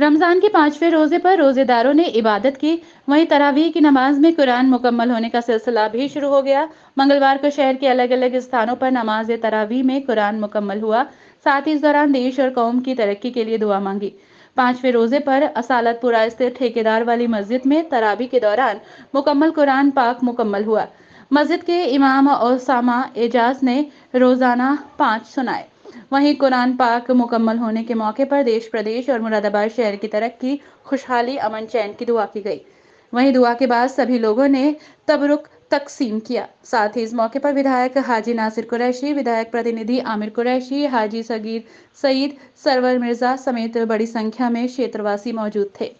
रमज़ान के पाँचवें रोज़े पर रोज़ेदारों ने इबादत की वहीं तरावीह की नमाज में कुरान मुकम्मल होने का सिलसिला भी शुरू हो गया मंगलवार को शहर के अलग अलग स्थानों पर नमाज तरावीह में कुरान मुकम्मल हुआ साथ ही इस दौरान देश और कौम की तरक्की के लिए दुआ मांगी पांचवें रोजे पर असालतपुरा स्थित ठेकेदार वाली मस्जिद में तरावी के दौरान मुकम्मल कुरान पाक मुकम्मल हुआ मस्जिद के इमाम और सामा एजाज ने रोजाना पांच सुनाए वहीं कुरान पाक मुकम्मल होने के मौके पर देश प्रदेश और मुरादाबाद शहर की तरक्की खुशहाली अमन चैन की दुआ की गई वहीं दुआ के बाद सभी लोगों ने तबरुक तकसीम किया साथ ही इस मौके पर विधायक हाजी नासिर कुरैशी विधायक प्रतिनिधि आमिर कुरैशी हाजी सगीर सईद सरवर मिर्जा समेत बड़ी संख्या में क्षेत्रवासी मौजूद थे